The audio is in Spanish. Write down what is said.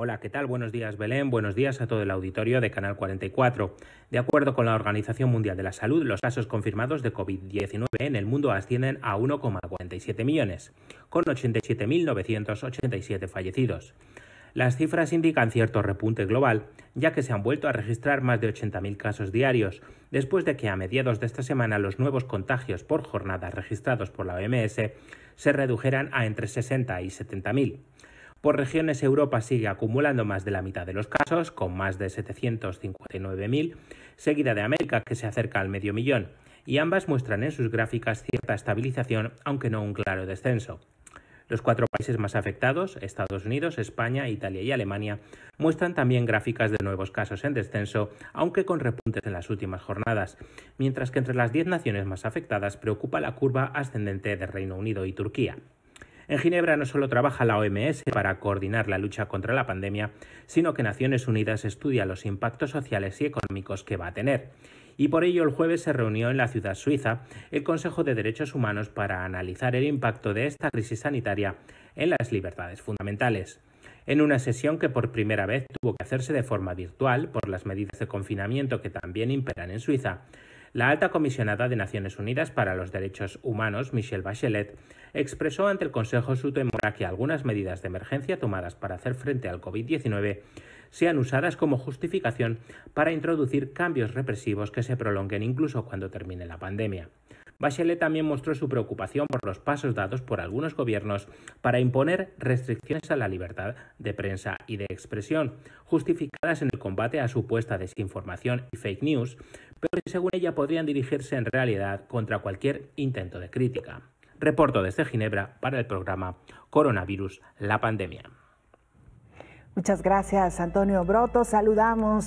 Hola, ¿qué tal? Buenos días Belén, buenos días a todo el auditorio de Canal 44. De acuerdo con la Organización Mundial de la Salud, los casos confirmados de COVID-19 en el mundo ascienden a 1,47 millones, con 87.987 fallecidos. Las cifras indican cierto repunte global, ya que se han vuelto a registrar más de 80.000 casos diarios, después de que a mediados de esta semana los nuevos contagios por jornada registrados por la OMS se redujeran a entre 60 y 70.000. Por regiones, Europa sigue acumulando más de la mitad de los casos, con más de 759.000, seguida de América, que se acerca al medio millón, y ambas muestran en sus gráficas cierta estabilización, aunque no un claro descenso. Los cuatro países más afectados, Estados Unidos, España, Italia y Alemania, muestran también gráficas de nuevos casos en descenso, aunque con repuntes en las últimas jornadas, mientras que entre las diez naciones más afectadas preocupa la curva ascendente de Reino Unido y Turquía. En Ginebra no solo trabaja la OMS para coordinar la lucha contra la pandemia, sino que Naciones Unidas estudia los impactos sociales y económicos que va a tener y por ello el jueves se reunió en la ciudad suiza el Consejo de Derechos Humanos para analizar el impacto de esta crisis sanitaria en las libertades fundamentales. En una sesión que por primera vez tuvo que hacerse de forma virtual por las medidas de confinamiento que también imperan en Suiza, la alta comisionada de Naciones Unidas para los Derechos Humanos, Michelle Bachelet, expresó ante el Consejo su temor a que algunas medidas de emergencia tomadas para hacer frente al COVID-19 sean usadas como justificación para introducir cambios represivos que se prolonguen incluso cuando termine la pandemia. Bachelet también mostró su preocupación por los pasos dados por algunos gobiernos para imponer restricciones a la libertad de prensa y de expresión, justificadas en el combate a supuesta desinformación y fake news, pero que según ella podrían dirigirse en realidad contra cualquier intento de crítica. Reporto desde Ginebra para el programa Coronavirus, la pandemia. Muchas gracias, Antonio Broto. Saludamos